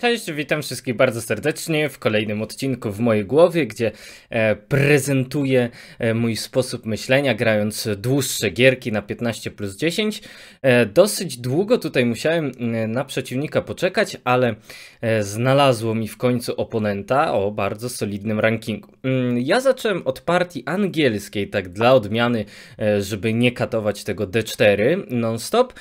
Cześć, witam wszystkich bardzo serdecznie w kolejnym odcinku w mojej głowie, gdzie e, prezentuję e, mój sposób myślenia, grając dłuższe gierki na 15 plus 10. E, dosyć długo tutaj musiałem na przeciwnika poczekać, ale znalazło mi w końcu oponenta o bardzo solidnym rankingu. Mm, ja zacząłem od partii angielskiej, tak dla odmiany, żeby nie katować tego D4 non-stop.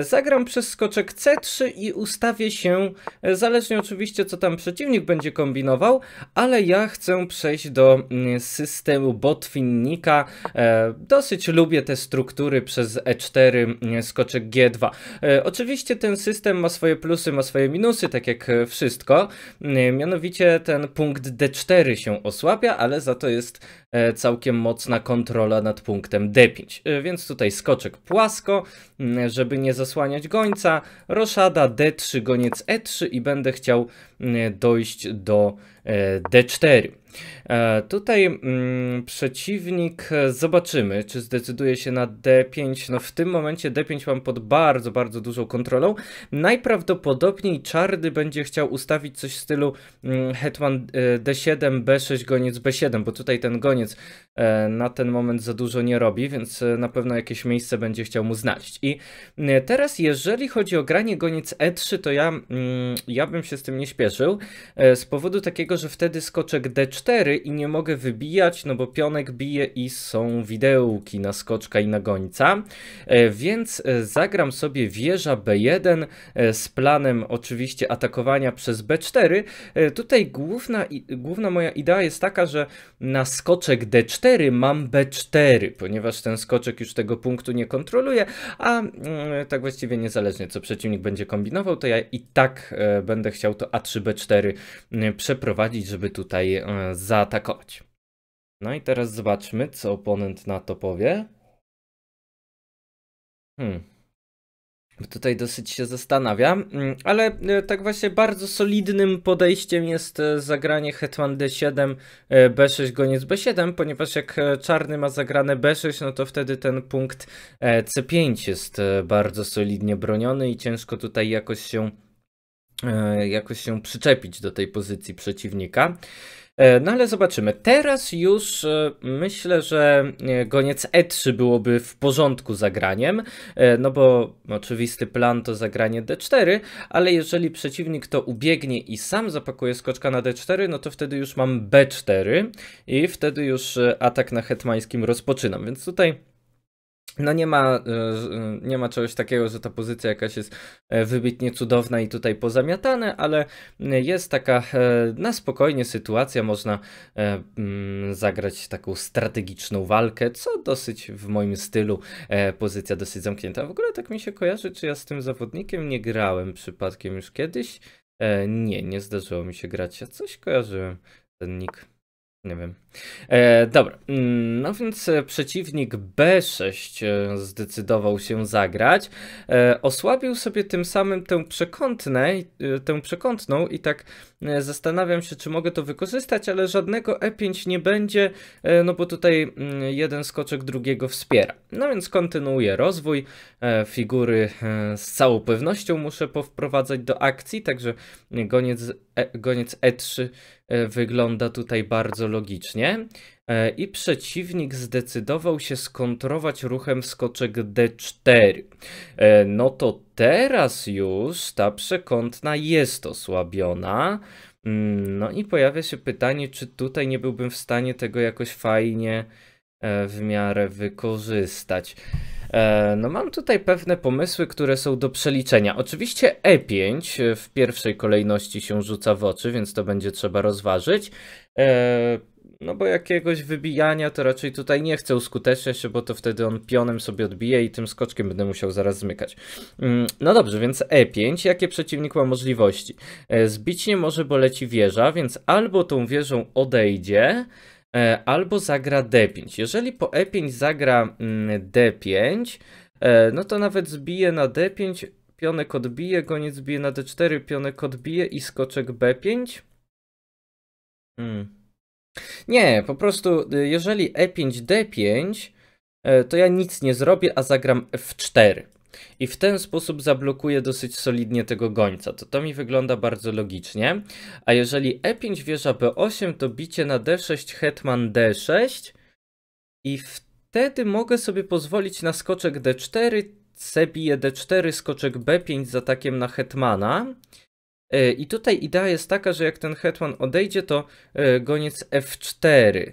zagram przez skoczek C3 i ustawię się e, zaledwie zależnie oczywiście co tam przeciwnik będzie kombinował, ale ja chcę przejść do mm, systemu botwinnika. E, dosyć lubię te struktury przez E4, mm, skoczek G2. E, oczywiście ten system ma swoje plusy, ma swoje minusy, tak jak e, wszystko. Mianowicie ten punkt D4 się osłabia, ale za to jest E, całkiem mocna kontrola nad punktem D5. E, więc tutaj skoczek płasko, mm, żeby nie zasłaniać gońca, roszada D3, goniec E3 i będę chciał E, dojść do e, D4. E, tutaj mm, przeciwnik zobaczymy, czy zdecyduje się na D5. No w tym momencie D5 mam pod bardzo, bardzo dużą kontrolą. Najprawdopodobniej czarny będzie chciał ustawić coś w stylu mm, hetman D7, B6, goniec B7, bo tutaj ten goniec na ten moment za dużo nie robi, więc na pewno jakieś miejsce będzie chciał mu znaleźć. I teraz jeżeli chodzi o granie goniec E3, to ja, mm, ja bym się z tym nie śpieszył E, z powodu takiego, że wtedy skoczek D4 i nie mogę wybijać, no bo pionek bije i są widełki na skoczka i na gońca, e, więc e, zagram sobie wieża B1 z planem oczywiście atakowania przez B4. Tutaj główna, główna moja idea jest taka, że na skoczek D4 mam B4, ponieważ ten skoczek już tego punktu nie kontroluje, a mm, tak właściwie niezależnie co przeciwnik będzie kombinował, to ja i tak będę chciał to A3 3, B4 y, przeprowadzić, żeby tutaj y, zaatakować. No i teraz zobaczmy, co oponent na to powie. Hmm. Tutaj dosyć się zastanawiam, mm, ale y, tak właśnie bardzo solidnym podejściem jest zagranie Hetman D7, B6, goniec B7, ponieważ jak czarny ma zagrane B6, no to wtedy ten punkt e, C5 jest bardzo solidnie broniony i ciężko tutaj jakoś się E, jakoś się przyczepić do tej pozycji przeciwnika. E, no ale zobaczymy. Teraz już e, myślę, że goniec E3 byłoby w porządku zagraniem, no bo oczywisty plan to zagranie D4, ale jeżeli przeciwnik to ubiegnie i sam zapakuje skoczka na D4, no to wtedy już mam B4 i wtedy już atak na hetmańskim rozpoczynam, więc tutaj no nie ma, e, e, nie ma czegoś takiego, że ta pozycja jakaś jest e, wybitnie cudowna i tutaj pozamiatane, ale jest taka na spokojnie sytuacja, można zagrać taką strategiczną walkę, co dosyć w moim stylu pozycja dosyć zamknięta. W ogóle tak mi się kojarzy, czy ja z tym zawodnikiem nie grałem przypadkiem już kiedyś. Nie, nie zdarzyło mi się grać, a coś kojarzyłem ten nick. Nie wiem. E, dobra, mm, no więc e, przeciwnik B6 e, zdecydował się zagrać. E, osłabił sobie tym samym tę przekątną, e, tę przekątną i tak E, zastanawiam się, czy mogę to wykorzystać, ale żadnego E5 nie będzie, e, no bo tutaj mm, jeden skoczek drugiego wspiera. No więc kontynuuję rozwój. E, figury z całą pewnością muszę powprowadzać do akcji, także goniec, e, goniec E3 wygląda tutaj bardzo logicznie. E, i przeciwnik zdecydował się skontrować ruchem skoczek d4. E, no to teraz już ta przekątna jest osłabiona. Mm, no i pojawia się pytanie, czy tutaj nie byłbym w stanie tego jakoś fajnie e, w miarę wykorzystać. No mam tutaj pewne pomysły, które są do przeliczenia. Oczywiście E5 w pierwszej kolejności się rzuca w oczy, więc to będzie trzeba rozważyć. No bo jakiegoś wybijania to raczej tutaj nie chcę uskuteczniać, bo to wtedy on pionem sobie odbije i tym skoczkiem będę musiał zaraz zmykać. Mm, no dobrze, więc E5. Jakie przeciwnik ma możliwości? E, zbić nie może, bo leci wieża, więc albo tą wieżą odejdzie, e, albo zagra D5. Jeżeli po E5 zagra mm, D5, e, no to nawet zbije na D5, pionek odbije, goniec bije na D4, pionek odbije i skoczek B5. Hmm. Nie, po prostu y, jeżeli E5D5, e, to ja nic nie zrobię, a zagram F4. I w ten sposób zablokuję dosyć solidnie tego gońca. To to mi wygląda bardzo logicznie. A jeżeli E5 wieża B8, to bicie na D6 hetman D6 i wtedy mogę sobie pozwolić na skoczek D4, C bije D4, skoczek B5 z atakiem na hetmana. E, I tutaj idea jest taka, że jak ten hetman odejdzie, to e, goniec F4.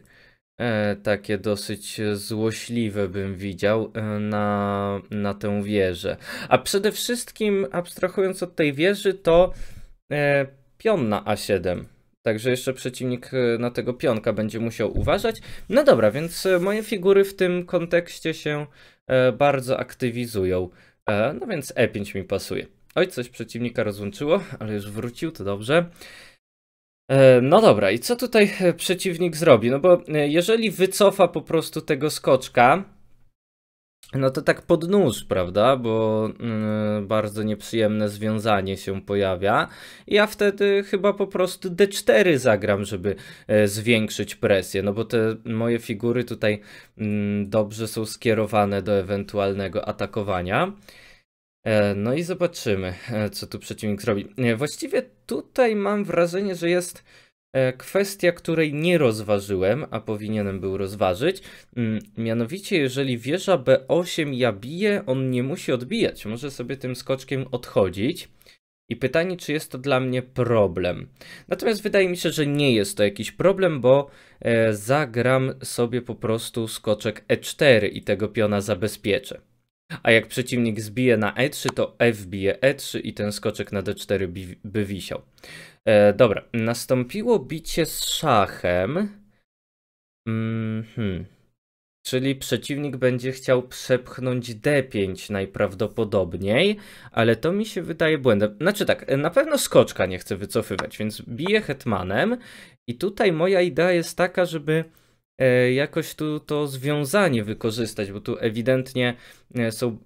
E, takie dosyć złośliwe bym widział na, na tę wieżę. A przede wszystkim, abstrahując od tej wieży, to pion na A7. Także jeszcze przeciwnik na tego pionka będzie musiał uważać. No dobra, więc moje figury w tym kontekście się bardzo aktywizują. No więc E5 mi pasuje. Oj, coś przeciwnika rozłączyło, ale już wrócił, to dobrze. E, no dobra, i co tutaj e, przeciwnik zrobi? No bo e, jeżeli wycofa po prostu tego skoczka, no to tak pod nóż, prawda? Bo yy, bardzo nieprzyjemne związanie się pojawia. Ja wtedy chyba po prostu D4 zagram, żeby yy, zwiększyć presję. No bo te moje figury tutaj yy, dobrze są skierowane do ewentualnego atakowania. E, no i zobaczymy, e, co tu przeciwnik zrobi. E, właściwie tutaj mam wrażenie, że jest kwestia, której nie rozważyłem, a powinienem był rozważyć. Mm, mianowicie, jeżeli wieża B8 ja biję, on nie musi odbijać. Może sobie tym skoczkiem odchodzić. I pytanie, czy jest to dla mnie problem. Natomiast wydaje mi się, że nie jest to jakiś problem, bo zagram sobie po prostu skoczek E4 i tego piona zabezpieczę. A jak przeciwnik zbije na E3, to F bije E3 i ten skoczek na D4 by wisiał. E, dobra, nastąpiło bicie z szachem. Mm -hmm. Czyli przeciwnik będzie chciał przepchnąć D5 najprawdopodobniej, ale to mi się wydaje błędem. Znaczy tak, na pewno skoczka nie chcę wycofywać, więc bije hetmanem. I tutaj moja idea jest taka, żeby E, jakoś tu to związanie wykorzystać, bo tu ewidentnie e, są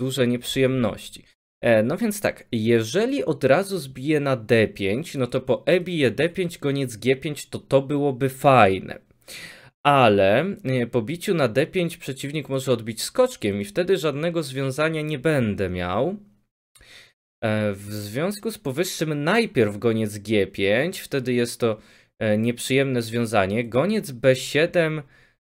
duże nieprzyjemności. E, no więc tak, jeżeli od razu zbije na D5, no to po E bije D5, koniec G5, to to byłoby fajne. Ale po biciu na D5 przeciwnik może odbić skoczkiem i wtedy żadnego związania nie będę miał. W związku z powyższym najpierw goniec G5, wtedy jest to E, nieprzyjemne związanie. Goniec B7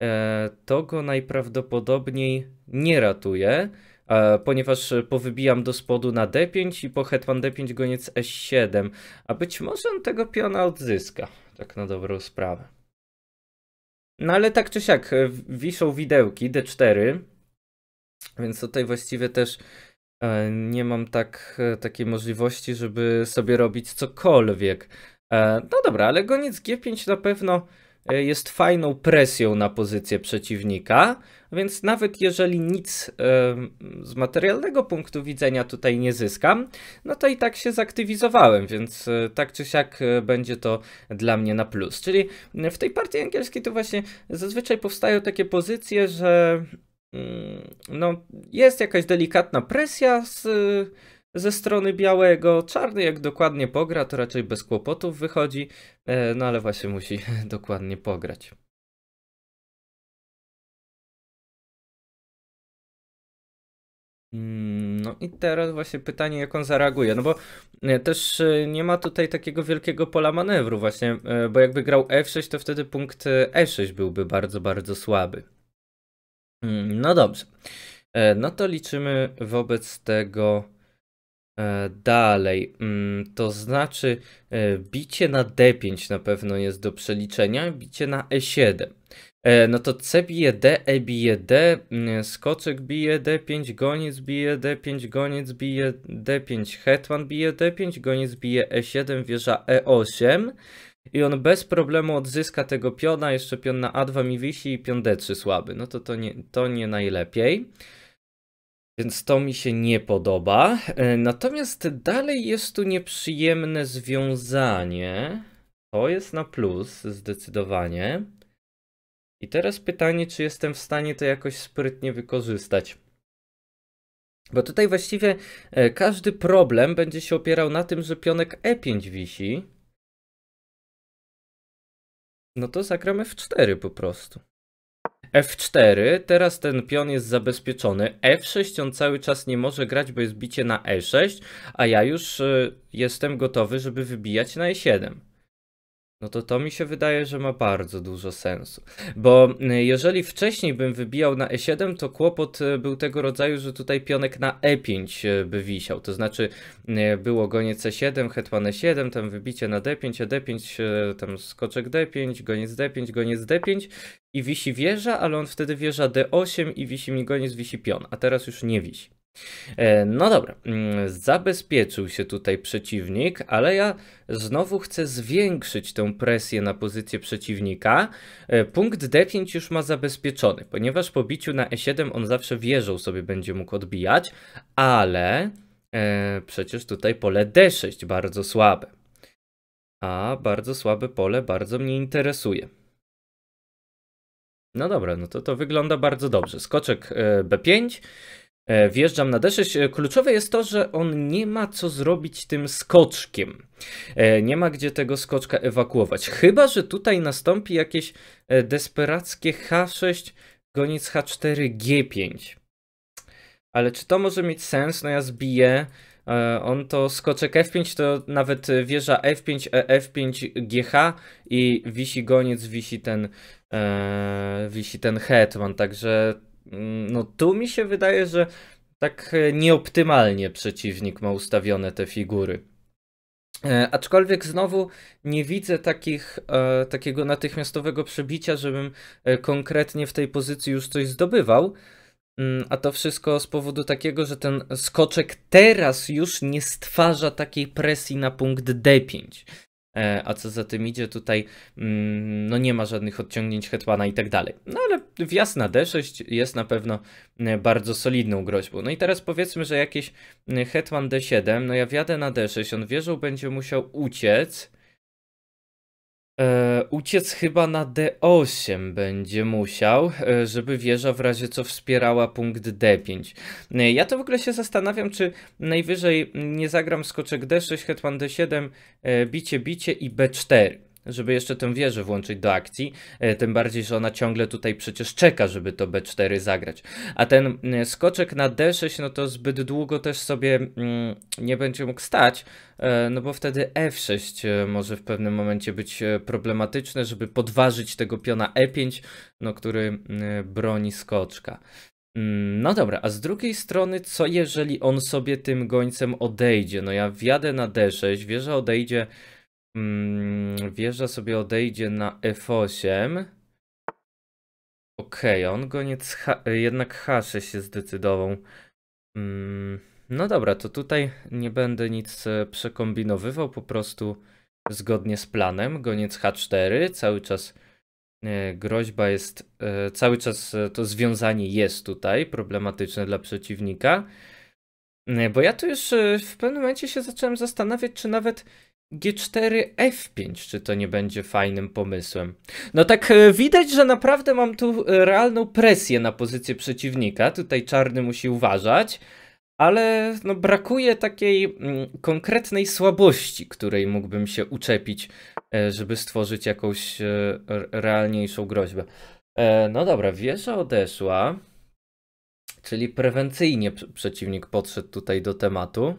e, to go najprawdopodobniej nie ratuje, e, ponieważ powybijam do spodu na D5 i po hetman D5 goniec E7, a być może on tego piona odzyska, tak na dobrą sprawę. No ale tak czy siak, wiszą widełki D4, więc tutaj właściwie też nie mam tak, takiej możliwości, żeby sobie robić cokolwiek. E, no dobra, ale goniec G5 na pewno e, jest fajną presją na pozycję przeciwnika, więc nawet jeżeli nic z materialnego punktu widzenia tutaj nie zyskam, no to i tak się zaktywizowałem, więc e, tak czy siak będzie to dla mnie na plus. Czyli w tej partii angielskiej to właśnie zazwyczaj powstają takie pozycje, że mm, no, jest jakaś delikatna presja z ze strony białego. Czarny jak dokładnie pogra, to raczej bez kłopotów wychodzi, e, no ale właśnie musi dokładnie pograć. Mm, no i teraz właśnie pytanie, jak on zareaguje, no bo e, też e, nie ma tutaj takiego wielkiego pola manewru właśnie, bo jakby grał F6, to wtedy punkt E6 byłby bardzo, bardzo słaby. Mm, no dobrze, no to liczymy wobec tego E, dalej, mm, to znaczy e, bicie na D5 na pewno jest do przeliczenia, bicie na E7. E, no to C bije D, E bije D, mm, skoczek bije D5, goniec bije D5, goniec bije D5, hetman bije D5, goniec bije E7, wieża E8 i on bez problemu odzyska tego piona, jeszcze pion na A2 mi wisi i pion D3 słaby. No to to nie, to nie najlepiej. Więc to mi się nie podoba. E, natomiast dalej jest tu nieprzyjemne związanie. To jest na plus, zdecydowanie. I teraz pytanie, czy jestem w stanie to jakoś sprytnie wykorzystać. Bo tutaj właściwie e, każdy problem będzie się opierał na tym, że pionek E5 wisi. No to zagramy w 4 po prostu. F4, teraz ten pion jest zabezpieczony. F6 on cały czas nie może grać, bo jest bicie na E6, a ja już y, jestem gotowy, żeby wybijać na E7. No to to mi się wydaje, że ma bardzo dużo sensu. Bo y, jeżeli wcześniej bym wybijał na E7, to kłopot y, był tego rodzaju, że tutaj pionek na E5 y, by wisiał. To znaczy było goniec E7, hetman E7, tam wybicie na D5, e D5, tam skoczek D5, goniec D5, goniec D5 i wisi wieża, ale on wtedy wieża D8 i wisi mi goniec, wisi pion, a teraz już nie wisi. E, no dobra, mm, zabezpieczył się tutaj przeciwnik, ale ja znowu chcę zwiększyć tę presję na pozycję przeciwnika. E, punkt D5 już ma zabezpieczony, ponieważ po biciu na E7 on zawsze wieżą sobie będzie mógł odbijać, ale e, przecież tutaj pole D6 bardzo słabe. A bardzo słabe pole bardzo mnie interesuje. No dobra, no to to wygląda bardzo dobrze. Skoczek e, B5, E, wjeżdżam na D6. E, kluczowe jest to, że on nie ma co zrobić tym skoczkiem. E, nie ma gdzie tego skoczka ewakuować. Chyba, że tutaj nastąpi jakieś desperackie H6 goniec H4 G5. Ale czy to może mieć sens? No ja zbiję. On to skoczek F5 to nawet wieża F5, F5, GH i wisi goniec, wisi ten, e, wisi ten hetman, także Mm, no tu mi się wydaje, że tak e, nieoptymalnie przeciwnik ma ustawione te figury. E, aczkolwiek znowu nie widzę takich, e, takiego natychmiastowego przebicia, żebym e, konkretnie w tej pozycji już coś zdobywał. Mm, a to wszystko z powodu takiego, że ten skoczek teraz już nie stwarza takiej presji na punkt D5. E, a co za tym idzie, tutaj mm, no nie ma żadnych odciągnięć Hetmana i tak dalej. No ale wjazd na D6 jest na pewno e, bardzo solidną groźbą. No i teraz powiedzmy, że jakiś e, Hetman D7, no ja wjadę na D6, on wieżą będzie musiał uciec, E, uciec chyba na D8 będzie musiał, e, żeby wieża w razie co wspierała punkt D5. E, ja to w ogóle się zastanawiam, czy najwyżej nie zagram skoczek D6, hetman D7, e, bicie, bicie i B4 żeby jeszcze tę wieżę włączyć do akcji, e, tym bardziej, że ona ciągle tutaj przecież czeka, żeby to B4 zagrać. A ten mm, skoczek na D6, no to zbyt długo też sobie mm, nie będzie mógł stać, e, no bo wtedy F6 e, może w pewnym momencie być problematyczne, żeby podważyć tego piona E5, no który mm, broni skoczka. No dobra, a z drugiej strony, co jeżeli on sobie tym gońcem odejdzie? No ja wjadę na D6, wieża odejdzie Mm, wieża sobie odejdzie na F8. Okej, okay, on goniec H jednak H6 się zdecydował. Mm, no dobra, to tutaj nie będę nic e, przekombinowywał, po prostu zgodnie z planem. Goniec H4, cały czas e, groźba jest, e, cały czas to związanie jest tutaj problematyczne dla przeciwnika. Bo ja tu już w pewnym momencie się zacząłem zastanawiać, czy nawet G4 F5, czy to nie będzie fajnym pomysłem? No tak e, widać, że naprawdę mam tu e, realną presję na pozycję przeciwnika. Tutaj czarny musi uważać, ale no brakuje takiej mm, konkretnej słabości, której mógłbym się uczepić, e, żeby stworzyć jakąś realniejszą groźbę. No dobra, wieża odeszła, czyli prewencyjnie przeciwnik podszedł tutaj do tematu.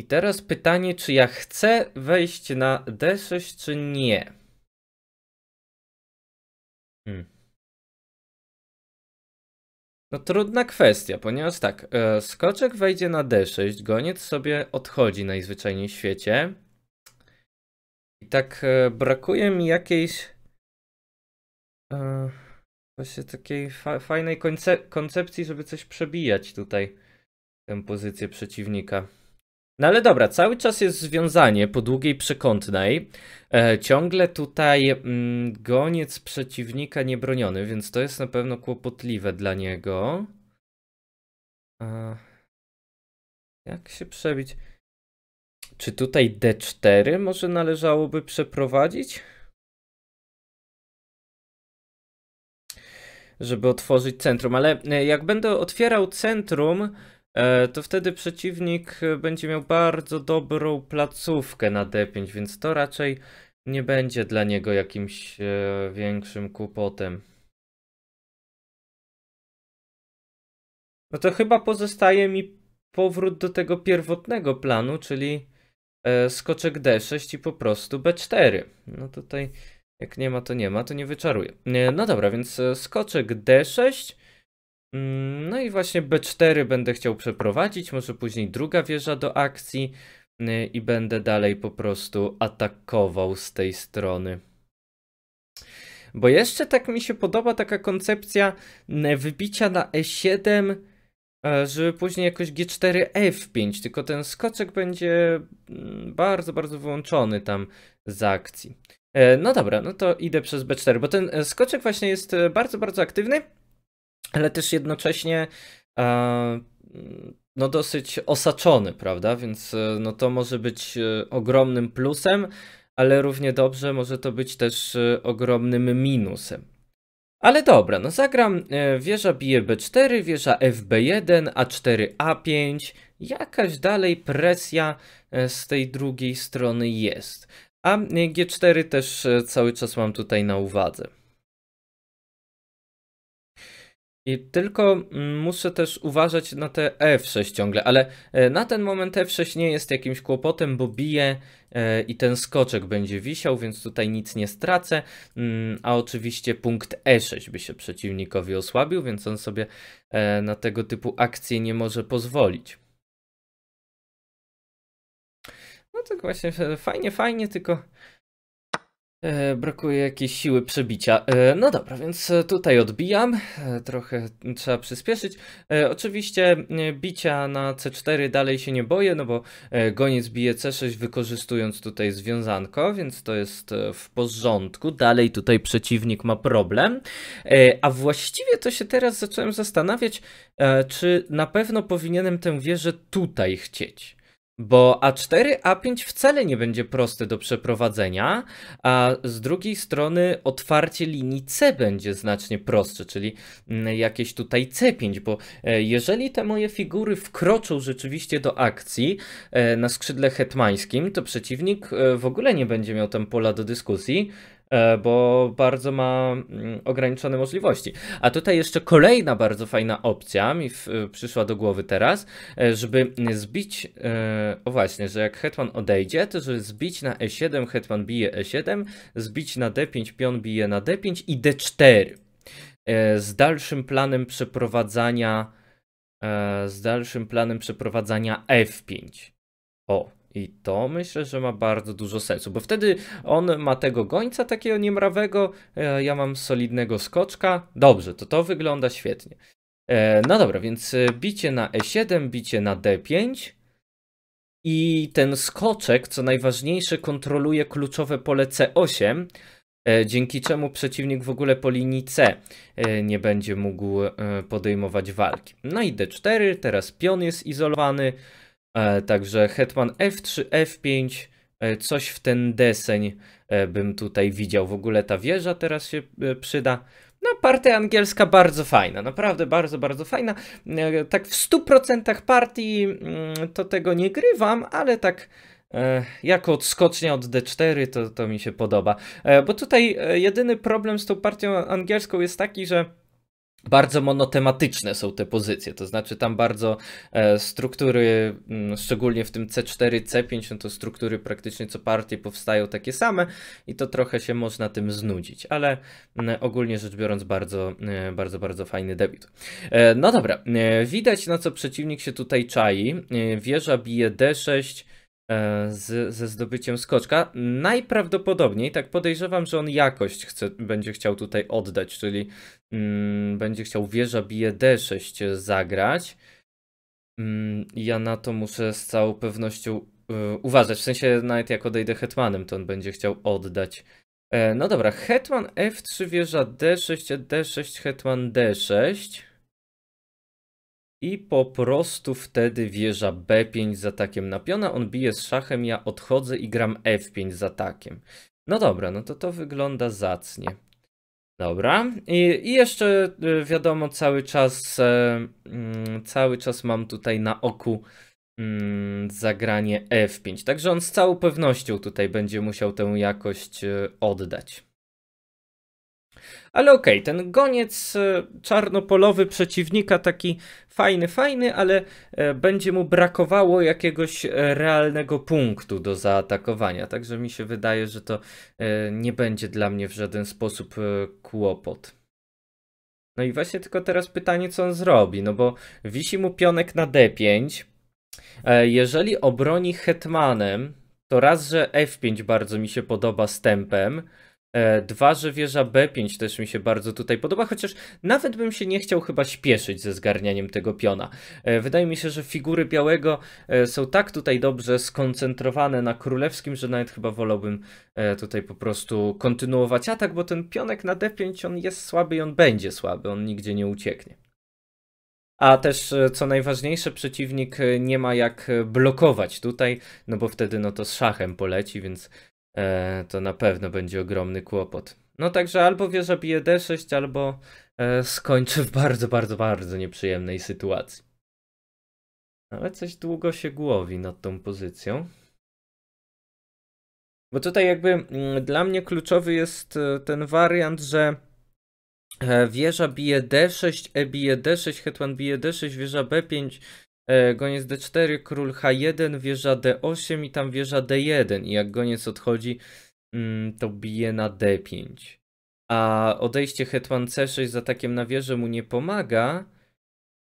I teraz pytanie, czy ja chcę wejść na D6, czy nie. Hmm. No trudna kwestia, ponieważ tak, e, skoczek wejdzie na D6, goniec sobie odchodzi najzwyczajniej w świecie. I tak e, brakuje mi jakiejś e, właśnie takiej fa fajnej koncepcji, żeby coś przebijać tutaj tę pozycję przeciwnika. No ale dobra, cały czas jest związanie po długiej przekątnej. E, ciągle tutaj mm, goniec przeciwnika niebroniony, więc to jest na pewno kłopotliwe dla niego. E, jak się przebić? Czy tutaj D4 może należałoby przeprowadzić? Żeby otworzyć centrum, ale e, jak będę otwierał centrum, E, to wtedy przeciwnik e, będzie miał bardzo dobrą placówkę na D5, więc to raczej nie będzie dla niego jakimś e, większym kłopotem. No to chyba pozostaje mi powrót do tego pierwotnego planu, czyli skoczek D6 i po prostu B4. No tutaj jak nie ma, to nie ma, to nie wyczaruję. No dobra, więc skoczek D6 Mm, no i właśnie B4 będę chciał przeprowadzić, może później druga wieża do akcji y, i będę dalej po prostu atakował z tej strony. Bo jeszcze tak mi się podoba taka koncepcja wybicia na E7, e, żeby później jakoś G4, F5, tylko ten skoczek będzie mm, bardzo, bardzo wyłączony tam z akcji. E, no dobra, no to idę przez B4, bo ten e, skoczek właśnie jest bardzo, bardzo aktywny ale też jednocześnie e, no dosyć osaczony, prawda? Więc e, no to może być e, ogromnym plusem, ale równie dobrze może to być też ogromnym minusem. Ale dobra, no zagram wieża bije B4, wieża FB1, A4, A5. Jakaś dalej presja z tej drugiej strony jest. A G4 też cały czas mam tutaj na uwadze. I tylko mm, muszę też uważać na te F6 e ciągle, ale e, na ten moment F6 e nie jest jakimś kłopotem, bo bije i ten skoczek będzie wisiał, więc tutaj nic nie stracę, mm, a oczywiście punkt E6 by się przeciwnikowi osłabił, więc on sobie na tego typu akcje nie może pozwolić. No tak właśnie, fajnie, fajnie, tylko E, brakuje jakiejś siły przebicia. E, no dobra, więc e, tutaj odbijam. Trochę trzeba przyspieszyć. Oczywiście bicia na C4 dalej się nie boję, no bo goniec bije C6 wykorzystując tutaj związanko, więc to jest w porządku. Dalej tutaj przeciwnik ma problem. A właściwie to się teraz zacząłem zastanawiać, czy na pewno powinienem tę wieżę tutaj chcieć bo A4, A5 wcale nie będzie prosty do przeprowadzenia, a z drugiej strony otwarcie linii C będzie znacznie prostsze, czyli mm, jakieś tutaj C5, bo e, jeżeli te moje figury wkroczą rzeczywiście do akcji e, na skrzydle hetmańskim, to przeciwnik e, w ogóle nie będzie miał tam pola do dyskusji, E, bo bardzo ma mm, ograniczone możliwości. A tutaj jeszcze kolejna bardzo fajna opcja mi e, przyszła do głowy teraz, e, żeby zbić, o właśnie, że jak hetman odejdzie, to żeby zbić na e7, hetman bije e7, zbić na d5, pion bije na d5 i d4. Z dalszym planem przeprowadzania z dalszym planem przeprowadzania f5. O, i to myślę, że ma bardzo dużo sensu, bo wtedy on ma tego gońca takiego niemrawego, e, ja mam solidnego skoczka. Dobrze, to to wygląda świetnie. E, no dobra, więc e, bicie na E7, bicie na D5. I ten skoczek, co najważniejsze, kontroluje kluczowe pole C8, dzięki czemu przeciwnik w ogóle po linii C nie będzie mógł podejmować walki. No i D4, teraz pion jest izolowany. E, także hetman f3, f5, e, coś w ten deseń e, bym tutaj widział. W ogóle ta wieża teraz się przyda. No, partia angielska bardzo fajna, naprawdę bardzo, bardzo fajna. Tak w 100% partii mm, to tego nie grywam, ale tak jako odskocznia od D4 to, to mi się podoba. Bo tutaj jedyny problem z tą partią angielską jest taki, że bardzo monotematyczne są te pozycje, to znaczy tam bardzo e, struktury, mm, szczególnie w tym C4, C5, no to struktury praktycznie co partie powstają takie same i to trochę się można tym znudzić, ale mm, ogólnie rzecz biorąc bardzo, e, bardzo, bardzo fajny debiut. E, no dobra, widać na co przeciwnik się tutaj czai, wieża bije D6, E, z, ze zdobyciem skoczka. Najprawdopodobniej, tak podejrzewam, że on jakość chce, będzie chciał tutaj oddać, czyli mm, będzie chciał wieża bije D6 zagrać. Mm, ja na to muszę z całą pewnością e, uważać, w sensie nawet jak odejdę hetmanem, to on będzie chciał oddać. E, no dobra, hetman F3, wieża D6, D6, hetman D6. I po prostu wtedy wieża B5 z atakiem na piona, on bije z szachem, ja odchodzę i gram F5 z atakiem. No dobra, no to to wygląda zacnie. Dobra, I, i jeszcze y, wiadomo cały czas, e, mm, cały czas mam tutaj na oku mm, zagranie F5, także on z całą pewnością tutaj będzie musiał tę jakość y, oddać. Ale okej, okay, ten goniec e, czarnopolowy przeciwnika taki fajny, fajny, ale e, będzie mu brakowało jakiegoś e, realnego punktu do zaatakowania. Także mi się wydaje, że to nie będzie dla mnie w żaden sposób kłopot. No i właśnie tylko teraz pytanie, co on zrobi, no bo wisi mu pionek na D5. Jeżeli obroni hetmanem, to raz, że F5 bardzo mi się podoba z tempem, E, dwa, że wieża B5 też mi się bardzo tutaj podoba, chociaż nawet bym się nie chciał chyba śpieszyć ze zgarnianiem tego piona. E, wydaje mi się, że figury białego e, są tak tutaj dobrze skoncentrowane na królewskim, że nawet chyba wolałbym tutaj po prostu kontynuować atak, bo ten pionek na D5 on jest słaby i on będzie słaby, on nigdzie nie ucieknie. A też co najważniejsze, przeciwnik nie ma jak blokować tutaj, no bo wtedy no to z szachem poleci, więc e, to na pewno będzie ogromny kłopot. No także albo wieża bije D6, albo e, skończy w bardzo, bardzo, bardzo nieprzyjemnej sytuacji. Ale coś długo się głowi nad tą pozycją. Bo tutaj jakby mm, dla mnie kluczowy jest e, ten wariant, że e, wieża bije D6, E bije D6, hetman bije D6, wieża B5, E, goniec d4, król h1, wieża d8 i tam wieża d1. I jak goniec odchodzi, mm, to bije na d5. A odejście hetman c6 z atakiem na wieżę mu nie pomaga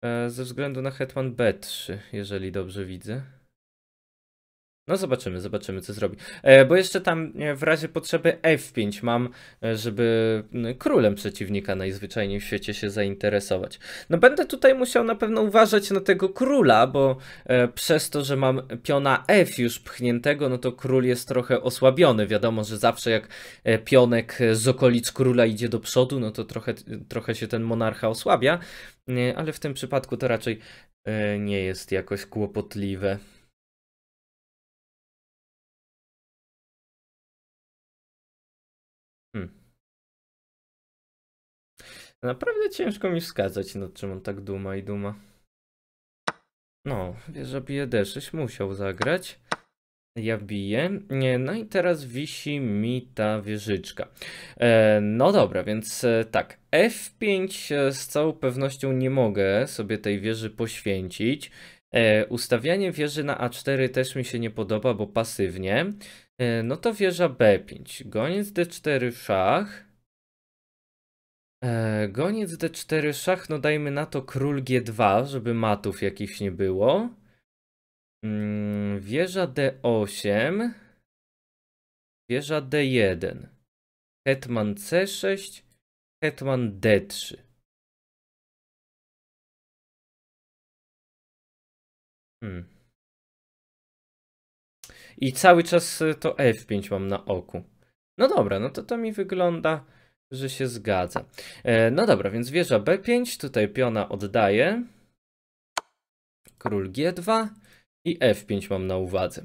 e, ze względu na hetman b3, jeżeli dobrze widzę. No zobaczymy, zobaczymy co zrobi. E, bo jeszcze tam e, w razie potrzeby F5 mam, e, żeby królem przeciwnika najzwyczajniej w świecie się zainteresować. No będę tutaj musiał na pewno uważać na tego króla, bo przez to, że mam piona F już pchniętego, no to król jest trochę osłabiony. Wiadomo, że zawsze jak pionek z okolic króla idzie do przodu, no to trochę, trochę się ten monarcha osłabia, ale w tym przypadku to raczej nie jest jakoś kłopotliwe. Naprawdę ciężko mi wskazać, nad czym on tak duma i duma. No, wieża bije D6, musiał zagrać. Ja biję. No i teraz wisi mi ta wieżyczka. E, no dobra, więc e, tak. F5 e, z całą pewnością nie mogę sobie tej wieży poświęcić. Ustawianie wieży na A4 też mi się nie podoba, bo pasywnie. No to wieża B5. Goniec D4 w szach. E, goniec d4, szach, no dajmy na to król g2, żeby matów jakichś nie było. Mm, wieża d8. Wieża d1. Hetman c6. Hetman d3. Hmm. I cały czas y, to F5 mam na oku. No dobra, no to to mi wygląda że się zgadza. E, no dobra, więc wieża B5, tutaj piona oddaje. Król G2 i F5 mam na uwadze.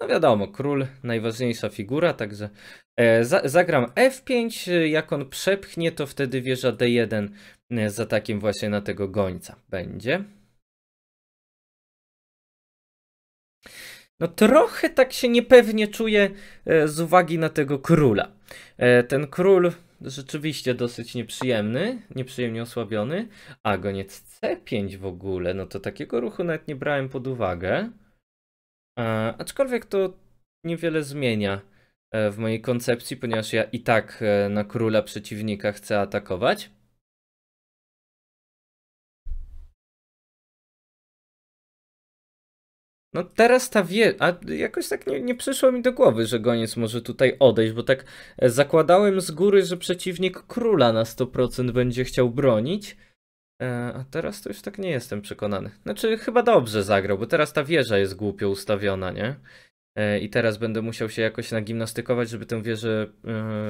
No wiadomo, król najważniejsza figura, także e, zagram F5. Jak on przepchnie, to wtedy wieża D1 e, z atakiem właśnie na tego gońca będzie. No trochę tak się niepewnie czuję e, z uwagi na tego króla. E, ten król rzeczywiście dosyć nieprzyjemny, nieprzyjemnie osłabiony. A goniec C5 w ogóle, no to takiego ruchu nawet nie brałem pod uwagę. E, aczkolwiek to niewiele zmienia w mojej koncepcji, ponieważ ja i tak na króla przeciwnika chcę atakować. No teraz ta wie, a jakoś tak nie, nie przyszło mi do głowy, że goniec może tutaj odejść, bo tak e, zakładałem z góry, że przeciwnik króla na 100% będzie chciał bronić, e, a teraz to już tak nie jestem przekonany. Znaczy chyba dobrze zagrał, bo teraz ta wieża jest głupio ustawiona, nie? E, I teraz będę musiał się jakoś nagimnastykować, żeby tę wieżę,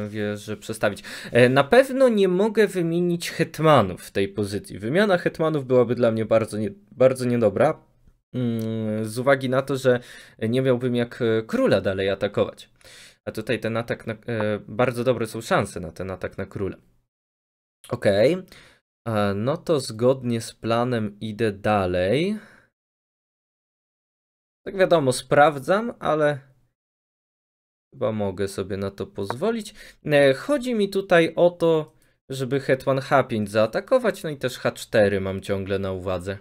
wieżę przestawić. Na pewno nie mogę wymienić hetmanów w tej pozycji. Wymiana hetmanów byłaby dla mnie bardzo, nie, bardzo niedobra Mm, z uwagi na to, że nie miałbym jak e, króla dalej atakować. A tutaj ten atak na, e, bardzo dobre są szanse na ten atak na króla. Ok. No to zgodnie z planem idę dalej. Tak wiadomo, sprawdzam, ale chyba mogę sobie na to pozwolić. E, chodzi mi tutaj o to, żeby hetman h5 zaatakować, no i też h4 mam ciągle na uwadze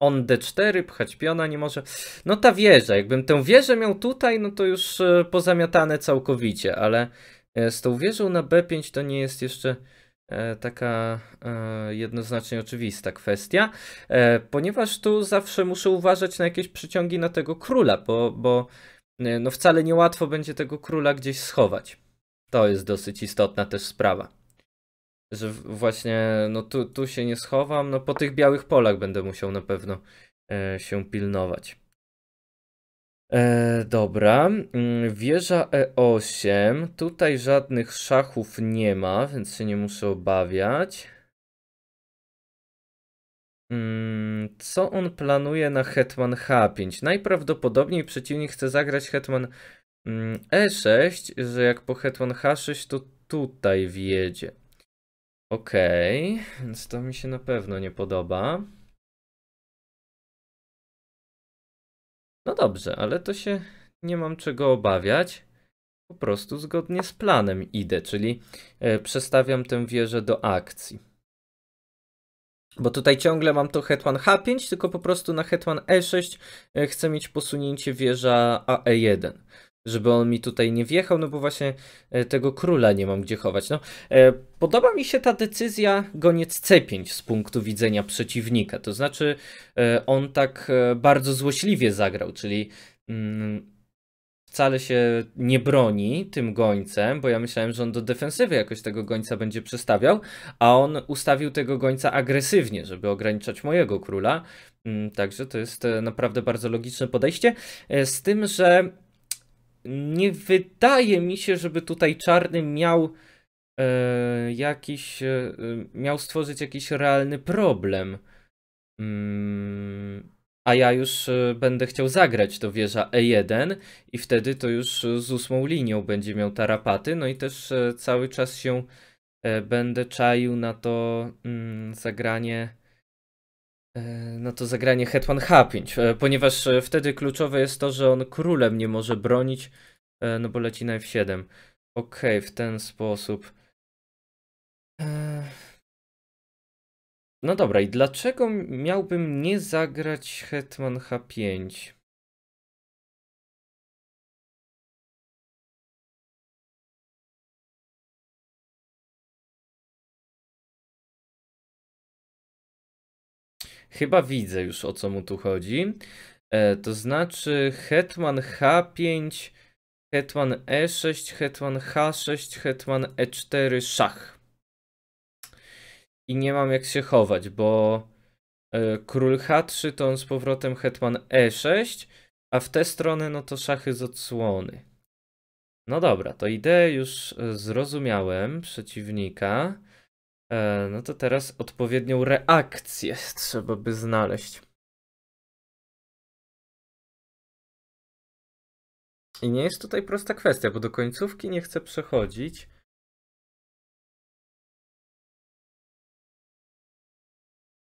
on d4, pchać piona nie może. No ta wieża, jakbym tę wieżę miał tutaj, no to już e, pozamiatane całkowicie, ale e, z tą wieżą na b5 to nie jest jeszcze e, taka jednoznacznie oczywista kwestia, ponieważ tu zawsze muszę uważać na jakieś przyciągi na tego króla, bo, bo no wcale niełatwo będzie tego króla gdzieś schować. To jest dosyć istotna też sprawa że właśnie no tu, tu się nie schowam, no po tych białych polach będę musiał na pewno e, się pilnować. E, dobra, mm, wieża E8, tutaj żadnych szachów nie ma, więc się nie muszę obawiać. Mm, co on planuje na hetman H5? Najprawdopodobniej przeciwnik chce zagrać hetman mm, E6, że jak po hetman H6 to tutaj wjedzie. Okej, okay, więc to mi się na pewno nie podoba. No dobrze, ale to się nie mam czego obawiać. Po prostu zgodnie z planem idę, czyli e, przestawiam tę wieżę do akcji. Bo tutaj ciągle mam to hetman H5, tylko po prostu na hetman E6 e, chcę mieć posunięcie wieża AE1 żeby on mi tutaj nie wjechał, no bo właśnie e, tego króla nie mam gdzie chować. No, e, podoba mi się ta decyzja goniec C5 z punktu widzenia przeciwnika, to znaczy e, on tak bardzo złośliwie zagrał, czyli mm, wcale się nie broni tym gońcem, bo ja myślałem, że on do defensywy jakoś tego gońca będzie przestawiał, a on ustawił tego gońca agresywnie, żeby ograniczać mojego króla. Mm, także to jest naprawdę bardzo logiczne podejście, z tym, że nie wydaje mi się, żeby tutaj czarny miał e, jakiś, e, e miał stworzyć jakiś realny problem. Mm, a ja już e, będę chciał zagrać do wieża E1 i wtedy to już z ósmą linią będzie miał tarapaty, no i też e, cały czas się będę czaił na to mm, zagranie E, no to zagranie Hetman H5, e, ponieważ e, wtedy kluczowe jest to, że on królem nie może bronić, no bo leci na F7. Ok, w ten sposób. No dobra, i dlaczego miałbym nie zagrać Hetman H5? Chyba widzę już o co mu tu chodzi. E, to znaczy hetman H5, hetman E6, hetman H6, hetman E4, szach. I nie mam jak się chować, bo e, król H3 to on z powrotem hetman E6, a w tę stronę no to szachy z odsłony. No dobra, to ideę już e, zrozumiałem przeciwnika. E, no to teraz odpowiednią reakcję trzeba by znaleźć. I nie jest tutaj prosta kwestia, bo do końcówki nie chcę przechodzić.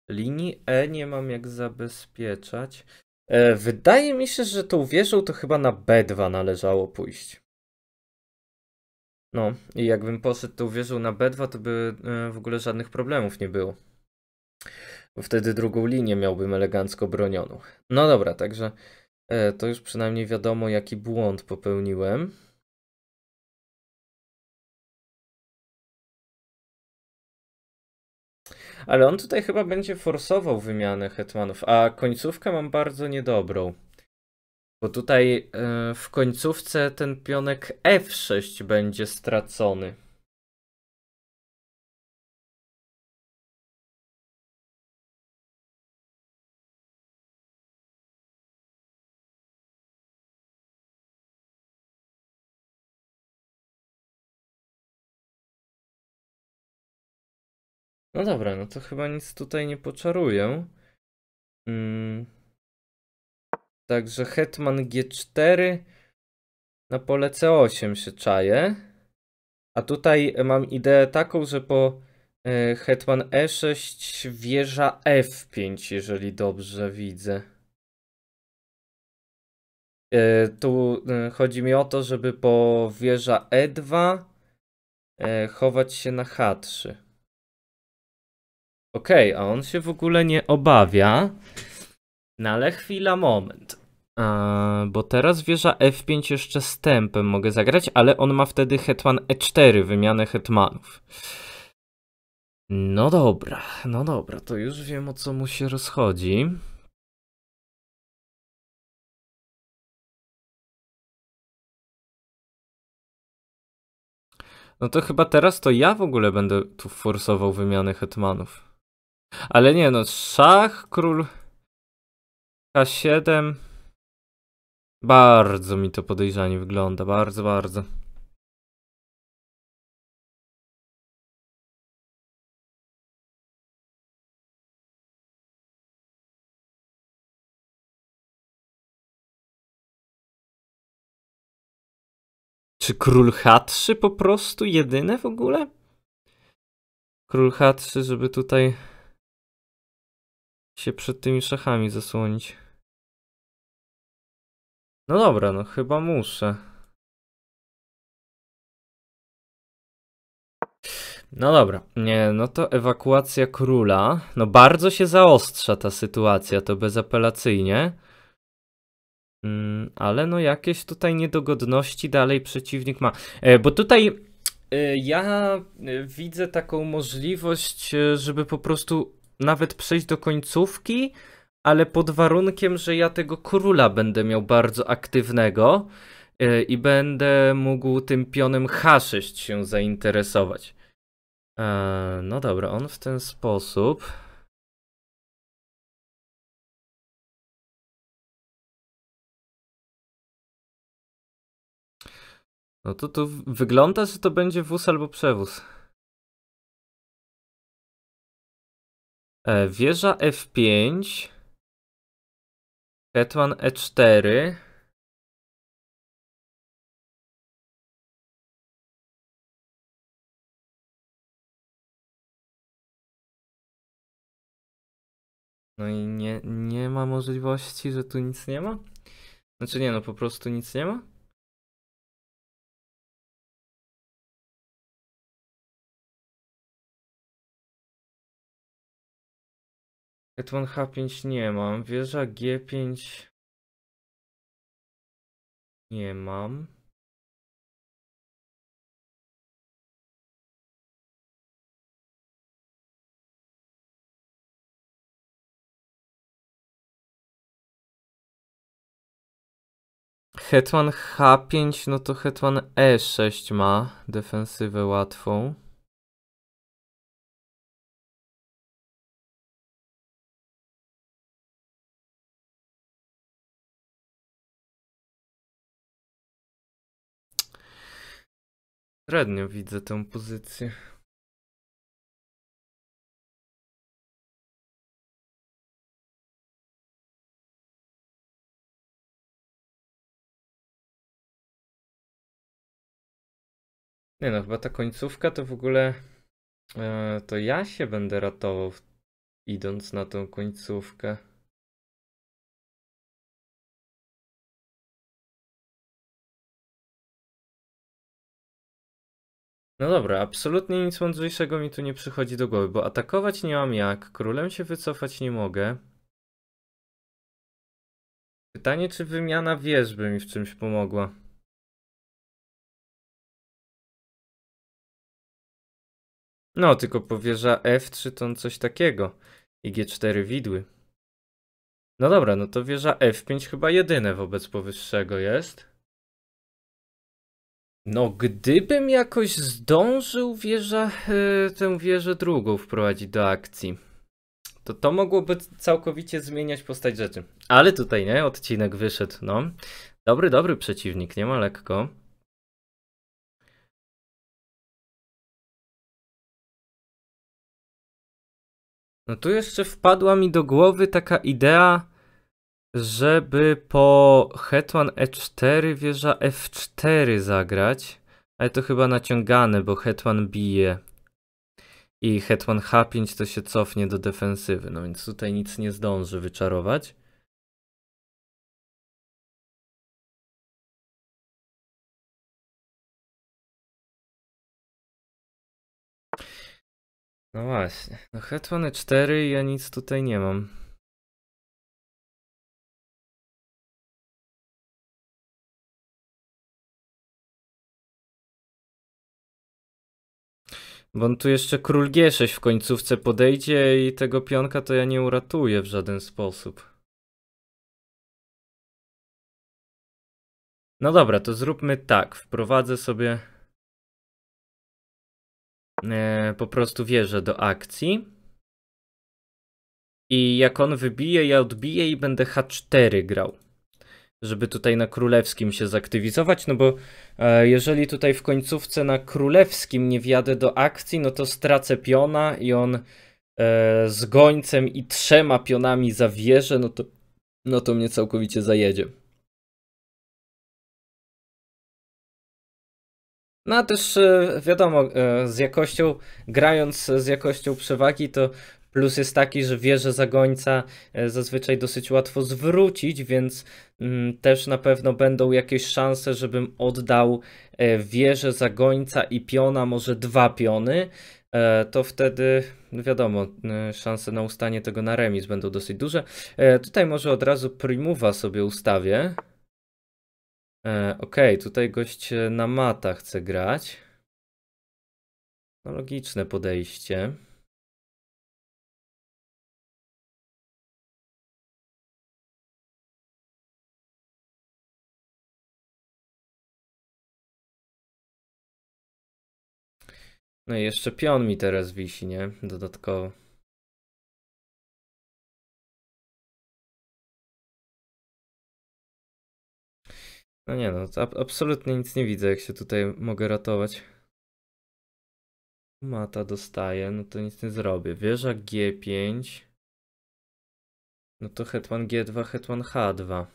Linii E nie mam jak zabezpieczać. E, wydaje mi się, że tą wieżą to chyba na B2 należało pójść. No, i jakbym poszedł tą wieżą na B2, to by e, w ogóle żadnych problemów nie było. Bo wtedy drugą linię miałbym elegancko bronioną. No dobra, także e, to już przynajmniej wiadomo, jaki błąd popełniłem. Ale on tutaj chyba będzie forsował wymianę hetmanów, a końcówkę mam bardzo niedobrą. Bo tutaj e, w końcówce ten pionek F6 będzie stracony. No dobra, no to chyba nic tutaj nie poczaruję. Mm. Także Hetman G4 na pole C8 się czaje. A tutaj mam ideę taką, że po e, Hetman E6 wieża F5, jeżeli dobrze widzę. E, tu e, chodzi mi o to, żeby po wieża E2 chować się na H3. Okej, okay, a on się w ogóle nie obawia. No ale chwila, moment. A, bo teraz wieża F5 jeszcze z tempem mogę zagrać, ale on ma wtedy hetman E4, wymianę hetmanów. No dobra, no dobra, to już wiem o co mu się rozchodzi. No to chyba teraz to ja w ogóle będę tu forsował wymianę hetmanów. Ale nie no, szach, król... K7. Bardzo mi to podejrzanie wygląda, bardzo, bardzo. Czy król H3 po prostu jedyne w ogóle? Król H3, żeby tutaj się przed tymi szachami zasłonić. No dobra, no chyba muszę. No dobra, nie, no to ewakuacja króla. No bardzo się zaostrza ta sytuacja, to bezapelacyjnie. Mm, ale no jakieś tutaj niedogodności dalej przeciwnik ma. E, bo tutaj e, ja e, widzę taką możliwość, e, żeby po prostu nawet przejść do końcówki, ale pod warunkiem, że ja tego króla będę miał bardzo aktywnego e, i będę mógł tym pionem H6 się zainteresować. E, no dobra, on w ten sposób. No to tu wygląda, że to będzie wóz albo przewóz. E, wieża F5. Hetman E4. No i nie, nie ma możliwości, że tu nic nie ma? Znaczy nie, no po prostu nic nie ma? Hetman H5 nie mam. Wieża G5 nie mam. Hetman H5, no to Hetman E6 ma defensywę łatwą. Średnio widzę tę pozycję. Nie no, chyba ta końcówka to w ogóle... E, to ja się będę ratował idąc na tą końcówkę. No dobra, absolutnie nic mądrzejszego mi tu nie przychodzi do głowy, bo atakować nie mam jak, królem się wycofać nie mogę. Pytanie, czy wymiana by mi w czymś pomogła? No, tylko powierza F3 to coś takiego i G4 widły. No dobra, no to wieża F5 chyba jedyne wobec powyższego jest. No, gdybym jakoś zdążył wieża, e, tę wieżę drugą wprowadzić do akcji, to to mogłoby całkowicie zmieniać postać rzeczy. Ale tutaj, nie? Odcinek wyszedł, no. Dobry, dobry przeciwnik, nie ma lekko. No tu jeszcze wpadła mi do głowy taka idea żeby po hetman e4 wieża f4 zagrać, ale to chyba naciągane, bo hetman bije i hetman h5 to się cofnie do defensywy, no więc tutaj nic nie zdąży wyczarować. No właśnie, no hetman e4 ja nic tutaj nie mam. Bo on tu jeszcze król G6 w końcówce podejdzie i tego pionka to ja nie uratuję w żaden sposób. No dobra, to zróbmy tak. Wprowadzę sobie e, po prostu wieżę do akcji. I jak on wybije, ja odbiję i będę H4 grał żeby tutaj na królewskim się zaktywizować, no bo e, jeżeli tutaj w końcówce na królewskim nie wjadę do akcji, no to stracę piona i on e, z gońcem i trzema pionami zawierze, no to, no to mnie całkowicie zajedzie. No a też e, wiadomo, e, z jakością, grając z jakością przewagi, to Plus jest taki, że wieżę zagońca e, zazwyczaj dosyć łatwo zwrócić, więc mm, też na pewno będą jakieś szanse, żebym oddał e, wieżę zagońca i piona, może dwa piony. E, to wtedy no wiadomo, szanse na ustanie tego na remis będą dosyć duże. Tutaj może od razu primuwa sobie ustawię. Ok, tutaj gość na mata chce grać. No, logiczne podejście. No i jeszcze pion mi teraz wisi, nie? Dodatkowo. No nie no, absolutnie nic nie widzę, jak się tutaj mogę ratować. Mata dostaje, no to nic nie zrobię. Wieża G5. No to hetman G2, hetman H2.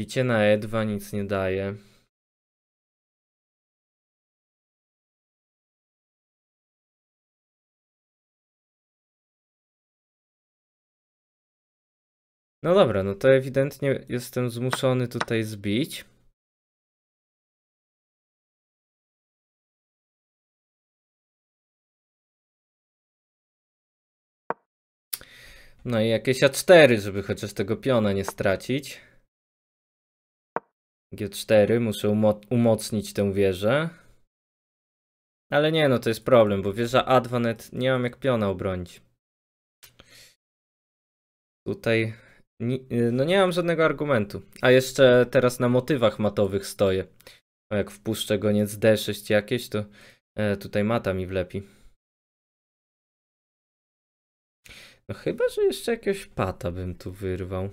Bicie na E2 nic nie daje. No dobra, no to ewidentnie jestem zmuszony tutaj zbić. No i jakieś A4, żeby chociaż tego piona nie stracić. G4, muszę umo umocnić tę wieżę. Ale nie, no to jest problem, bo wieża Advanet nie mam jak piona obronić. Tutaj y, no nie mam żadnego argumentu. A jeszcze teraz na motywach matowych stoję. Jak wpuszczę goniec D6 jakieś, to e, tutaj mata mi wlepi. No chyba, że jeszcze jakiegoś pata bym tu wyrwał.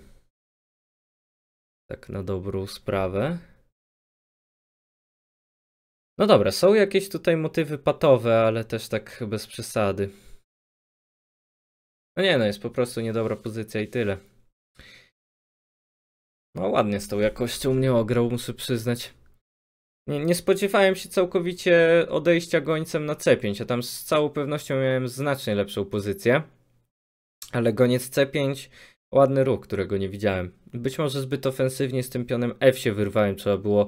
Tak na dobrą sprawę. No dobra, są jakieś tutaj motywy patowe, ale też tak bez przesady. No nie, no jest po prostu niedobra pozycja i tyle. No ładnie z tą jakością mnie ograł, muszę przyznać. Nie, nie, spodziewałem się całkowicie odejścia gońcem na C5, a tam z całą pewnością miałem znacznie lepszą pozycję. Ale goniec C5 Ładny ruch, którego nie widziałem. Być może zbyt ofensywnie z tym pionem F się wyrwałem, trzeba było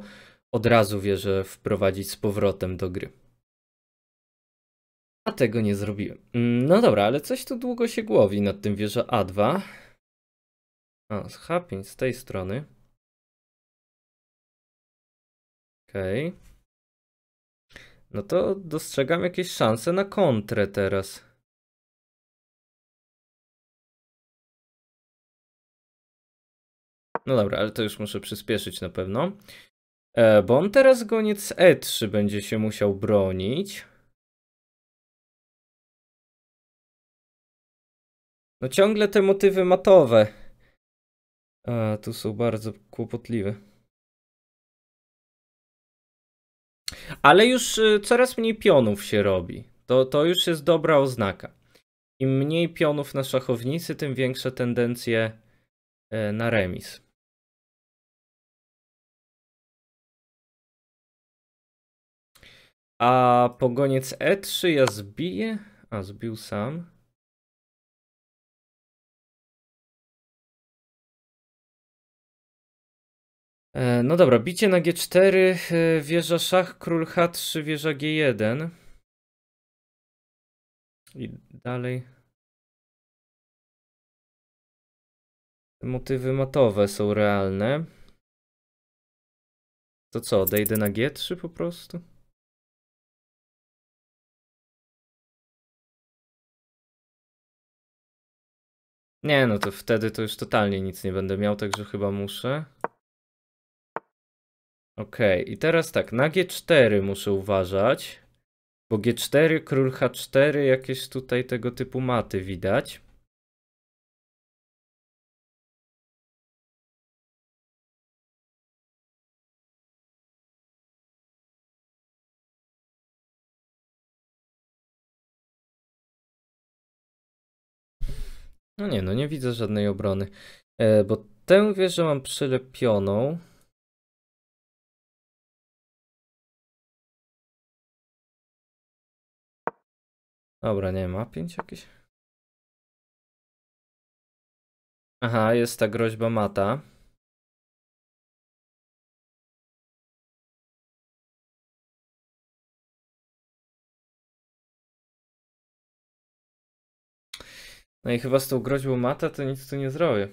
od razu wieżę wprowadzić z powrotem do gry. A tego nie zrobiłem. Mm, no dobra, ale coś tu długo się głowi nad tym wieża A2. A, z H5 z tej strony. Okej. Okay. No to dostrzegam jakieś szanse na kontrę teraz. No dobra, ale to już muszę przyspieszyć na pewno. E, bo on teraz goniec E3 będzie się musiał bronić. No ciągle te motywy matowe. A, tu są bardzo kłopotliwe. Ale już e, coraz mniej pionów się robi. To, to już jest dobra oznaka. Im mniej pionów na szachownicy, tym większe tendencje e, na remis. A pogoniec E3 ja zbiję. A, zbił sam. E, no dobra, bicie na G4, e, wieża szach, król H3, wieża G1. I dalej. Motywy matowe są realne. To co, odejdę na G3 po prostu? Nie, no to wtedy to już totalnie nic nie będę miał, także chyba muszę. Okej, okay. i teraz tak, na G4 muszę uważać, bo G4, król H4, jakieś tutaj tego typu maty widać. No nie, no nie widzę żadnej obrony, e, bo tę wieżę mam przylepioną. Dobra, nie ma pięć jakiś. Aha, jest ta groźba mata. No i chyba z tą groźbą mata to nic tu nie zrobię.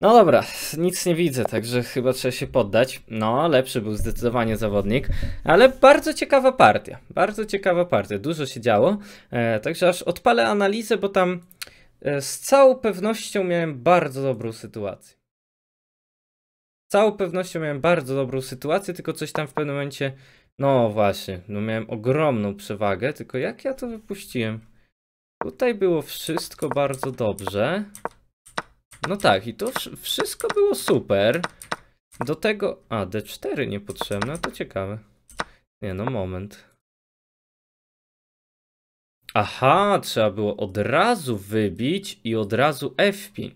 No dobra, nic nie widzę, także chyba trzeba się poddać. No, lepszy był zdecydowanie zawodnik, ale bardzo ciekawa partia. Bardzo ciekawa partia, dużo się działo. E, także aż odpalę analizę, bo tam e, z całą pewnością miałem bardzo dobrą sytuację. Z całą pewnością miałem bardzo dobrą sytuację, tylko coś tam w pewnym momencie. No właśnie, no miałem ogromną przewagę, tylko jak ja to wypuściłem? Tutaj było wszystko bardzo dobrze. No tak, i to wszystko było super. Do tego... A, D4 niepotrzebne, to ciekawe. Nie no, moment. Aha, trzeba było od razu wybić i od razu F5.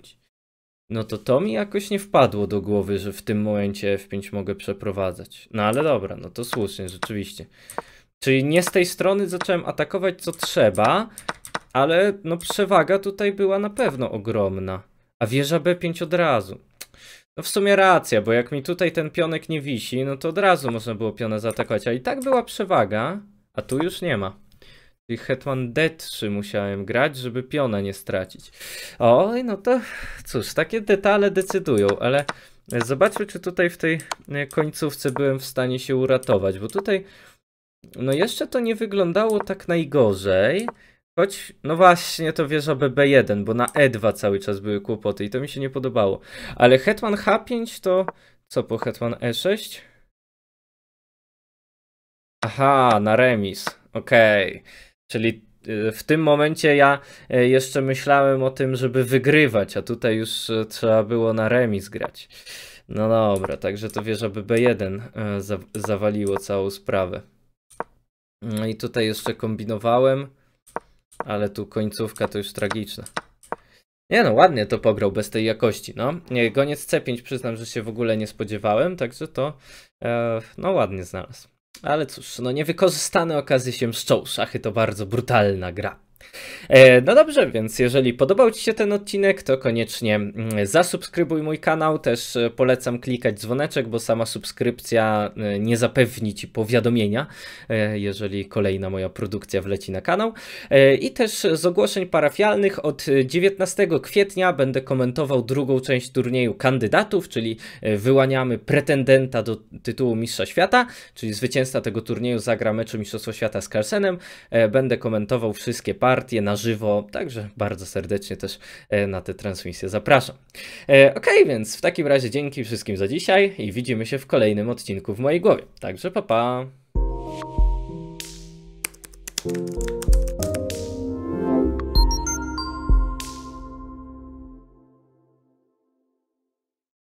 No to to mi jakoś nie wpadło do głowy, że w tym momencie F5 mogę przeprowadzać. No ale dobra, no to słusznie, rzeczywiście. Czyli nie z tej strony zacząłem atakować co trzeba, ale no przewaga tutaj była na pewno ogromna. A wieża B5 od razu. No w sumie racja, bo jak mi tutaj ten pionek nie wisi, no to od razu można było piona zaatakować, a i tak była przewaga, a tu już nie ma. Czyli hetman D3 musiałem grać, żeby piona nie stracić. Oj, no to cóż, takie detale decydują, ale zobaczmy, czy tutaj w tej e, końcówce byłem w stanie się uratować, bo tutaj no jeszcze to nie wyglądało tak najgorzej, Choć, no właśnie, to wieża BB1, bo na E2 cały czas były kłopoty i to mi się nie podobało. Ale Hetman H5 to... Co po Hetman E6? Aha, na remis. Okej. Okay. Czyli y, w tym momencie ja y, jeszcze myślałem o tym, żeby wygrywać, a tutaj już y, trzeba było na remis grać. No dobra, także to wieża BB1 zawaliło całą sprawę. No i tutaj jeszcze kombinowałem. Ale tu końcówka to już tragiczna. Nie no, ładnie to pograł bez tej jakości, no. Nie, goniec C5 przyznam, że się w ogóle nie spodziewałem, także to e, no ładnie znalazł. Ale cóż, no niewykorzystane okazje się mszczą. Szachy to bardzo brutalna gra. E, no dobrze, więc jeżeli podobał Ci się ten odcinek, to koniecznie mm, zasubskrybuj mój kanał. Też e, polecam klikać dzwoneczek, bo sama subskrypcja e, nie zapewni Ci powiadomienia, jeżeli kolejna moja produkcja wleci na kanał. I też z ogłoszeń parafialnych od 19 kwietnia będę komentował drugą część turnieju kandydatów, czyli wyłaniamy pretendenta do tytułu Mistrza Świata, czyli zwycięzca tego turnieju zagra meczu Mistrzostwa Świata z Carlsenem. Będę komentował wszystkie par partię na żywo, także bardzo serdecznie też e, na te transmisje zapraszam. E, ok, więc w takim razie dzięki wszystkim za dzisiaj i widzimy się w kolejnym odcinku w mojej głowie. Także pa pa!